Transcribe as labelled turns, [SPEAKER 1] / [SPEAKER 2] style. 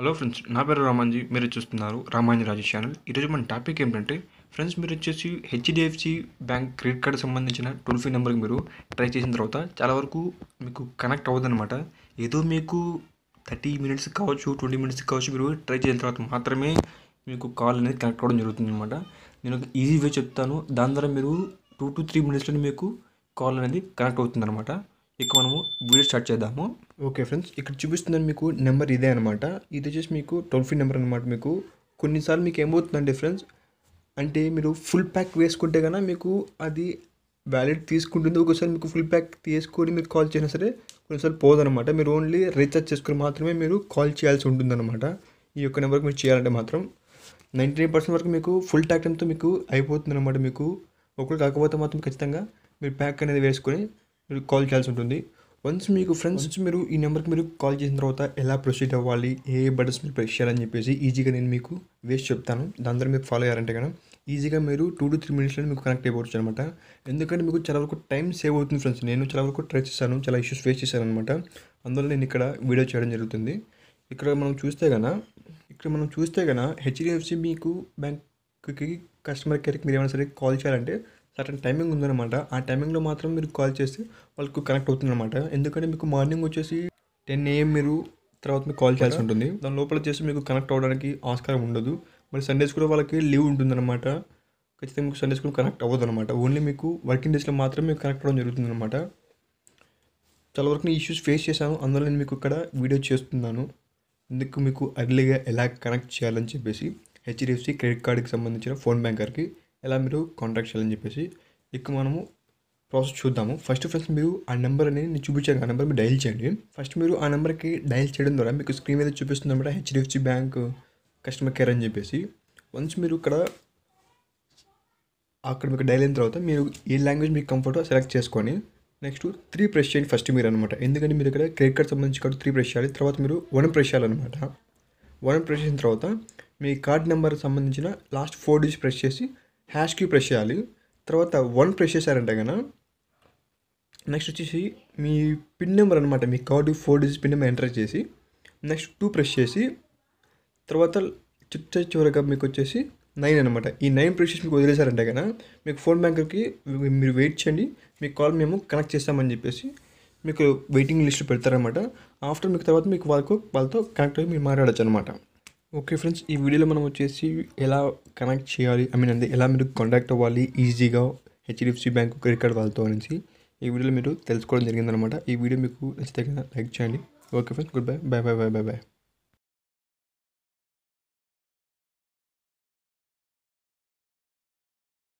[SPEAKER 1] hello friends నా పేరు రామాంజీ మీరు చూస్తున్నారు రామాంజీ రాజేష్ ఛానల్ ఈరోజు మన టాపిక్ ఏంటంటే ఫ్రెండ్స్ మీరు వచ్చేసి హెచ్డిఎఫ్సి బ్యాంక్ క్రెడిట్ కార్డ్ సంబంధించిన టోల్ ఫ్రీ నెంబర్కి మీరు ట్రై చేసిన తర్వాత చాలా వరకు మీకు కనెక్ట్ అనమాట ఏదో మీకు థర్టీ మినిట్స్ కావచ్చు ట్వంటీ మినిట్స్ కావచ్చు మీరు ట్రై చేసిన తర్వాత మాత్రమే మీకు కాల్ అనేది కనెక్ట్ అవ్వడం జరుగుతుంది అనమాట నేను ఒక ఈజీ వే చెప్తాను దాని ద్వారా మీరు టూ టు త్రీ మినిట్స్లో మీకు కాల్ అనేది కనెక్ట్ అవుతుందన్నమాట ఇక మనము వీడియో స్టార్ట్ చేద్దాము ఓకే ఫ్రెండ్స్ ఇక్కడ చూపిస్తుందని మీకు నెంబర్ ఇదే అనమాట ఇది వచ్చేసి మీకు టోల్ ఫ్రీ నెంబర్ అనమాట మీకు కొన్నిసార్లు మీకు ఏమవుతుందండి ఫ్రెండ్స్ అంటే మీరు ఫుల్ ప్యాక్ వేసుకుంటే కన్నా మీకు అది వ్యాలిడ్ తీసుకుంటుంది ఒకసారి మీకు ఫుల్ ప్యాక్ తీసుకొని మీరు కాల్ చేసినా సరే కొన్నిసార్లు పోదనమాట మీరు ఓన్లీ రీఛార్జ్ చేసుకుని మాత్రమే మీరు కాల్ చేయాల్సి ఉంటుంది అనమాట ఈ యొక్క నెంబర్కి మీరు చేయాలంటే మాత్రం నైంటీ నైన్ పర్సెంట్ వరకు మీకు ఫుల్ ట్యాక్ టైంతో మీకు అయిపోతుంది అనమాట మీకు ఒకరు కాకపోతే మాత్రం ఖచ్చితంగా మీరు ప్యాక్ అనేది వేసుకొని మీరు కాల్ చేయాల్సి ఉంటుంది వన్స్ మీకు ఫ్రెండ్స్ వచ్చి మీరు ఈ నెంబర్కి మీరు కాల్ చేసిన తర్వాత ఎలా ప్రొసీడ్ అవ్వాలి ఏ బటన్స్ మీరు ప్రెస్ చేయాలని చెప్పేసి ఈజీగా నేను మీకు వేస్ట్ చెప్తాను దాని మీరు ఫాలో అయ్యారంటే కదా ఈజీగా మీరు టూ టు త్రీ మినిట్స్లో మీకు కనెక్ట్ అయిపోవచ్చు అనమాట ఎందుకంటే మీకు చాలా వరకు టైం సేవ్ అవుతుంది ఫ్రెండ్స్ నేను చాలా వరకు ట్రై చేశాను చాలా ఇష్యూస్ ఫేస్ చేశాను అనమాట అందువల్ల నేను ఇక్కడ వీడియో చేయడం జరుగుతుంది ఇక్కడ మనం చూస్తే కనుక ఇక్కడ మనం చూస్తే కనుక హెచ్డిఎఫ్సి మీకు బ్యాంక్కి కస్టమర్ కేర్కి మీరు ఏమైనా సరే కాల్ చేయాలంటే సర్టన్ టైమింగ్ ఉందన్నమాట ఆ టైమింగ్లో మాత్రం మీరు కాల్ చేస్తే వాళ్ళకు కనెక్ట్ అవుతుందన్నమాట ఎందుకంటే మీకు మార్నింగ్ వచ్చేసి టెన్ ఏఎం మీరు తర్వాత మీకు కాల్ చేయాల్సి ఉంటుంది దాని లోపల వచ్చేసి మీకు కనెక్ట్ అవ్వడానికి ఆస్కారం ఉండదు మరి సండేస్ కూడా వాళ్ళకి లీవ్ ఉంటుందన్నమాట ఖచ్చితంగా మీకు సండేస్ కూడా కనెక్ట్ అవ్వదు అనమాట ఓన్లీ మీకు వర్కింగ్ డేస్లో మాత్రమే మీకు కనెక్ట్ అవ్వడం జరుగుతుంది అనమాట చాలా వరకు నేను ఇష్యూస్ ఫేస్ చేశాను అందులో నేను మీకు ఇక్కడ వీడియో చేస్తున్నాను ఎందుకు మీకు అర్లీగా ఎలా కనెక్ట్ చేయాలని చెప్పేసి హెచ్డిఎఫ్సి క్రెడిట్ కార్డుకి సంబంధించిన ఫోన్ బ్యాంకర్కి ఎలా మీరు కాంటాక్ట్ చేయాలని చెప్పేసి ఇక మనము ప్రాసెస్ చూద్దాము ఫస్ట్ ఫస్ట్ మీరు ఆ నెంబర్ అనేది నేను చూపించాను ఆ నెంబర్ మీరు డైల్ చేయండి ఫస్ట్ మీరు ఆ నెంబర్కి డైల్ చేయడం ద్వారా మీకు స్క్రీన్ మీద చూపిస్తుంది అనమాట హెచ్డిఎఫ్సి బ్యాంక్ కస్టమర్ కేర్ అని చెప్పేసి వన్స్ మీరు ఇక్కడ అక్కడ మీకు డైల్ అయిన తర్వాత మీరు ఏ లాంగ్వేజ్ మీకు కంఫర్ట్ సెలెక్ట్ చేసుకొని నెక్స్ట్ త్రీ ప్రెస్ చేయండి ఫస్ట్ మీరు అనమాట ఎందుకంటే మీరు ఇక్కడ క్రెడిట్ కార్డ్ సంబంధించి కార్డు త్రీ ప్రెస్ చేయాలి తర్వాత మీరు వన్ ప్రెస్ చేయాలన్నమాట వన్ ప్రెస్ చేసిన తర్వాత మీ కార్డ్ నెంబర్ సంబంధించిన లాస్ట్ ఫోర్ డిజిట్ ప్రెస్ చేసి హ్యాష్ క్యూ ప్రెస్ చేయాలి తర్వాత వన్ ప్రెస్ చేశారంటే కనుక నెక్స్ట్ వచ్చేసి మీ పిన్ నెంబర్ అనమాట మీ card four digit pin number enter చేసి నెక్స్ట్ టూ ప్రెస్ చేసి తర్వాత చిట్ చివరిగా మీకు వచ్చేసి నైన్ అనమాట ఈ నైన్ ప్రెస్ చేసి మీకు వదిలేశారంటే కనుక మీకు ఫోన్ బ్యాంకర్కి మీరు వెయిట్ చేయండి మీ కాల్ మేము కనెక్ట్ చేస్తామని చెప్పేసి మీకు వెయిటింగ్ లిస్ట్ పెడతారనమాట ఆఫ్టర్ మీకు తర్వాత మీకు వాళ్ళకు వాళ్ళతో కనెక్ట్ అయ్యి మీరు మాట్లాడచ్చు అనమాట ఓకే ఫ్రెండ్స్ ఈ వీడియోలో మనం వచ్చేసి ఎలా కనెక్ట్ చేయాలి ఐ మీన్ అంటే ఎలా మీరు కాంటాక్ట్ అవ్వాలి ఈజీగా హెచ్డిఎఫ్సి బ్యాంక్ క్రెడిట్ కార్డ్ వాళ్ళతో అనేసి ఈ వీడియోలో మీరు తెలుసుకోవడం జరిగిందనమాట ఈ వీడియో మీకు నచ్చితే లైక్ చేయండి okay friends good bye bye bye bye bye by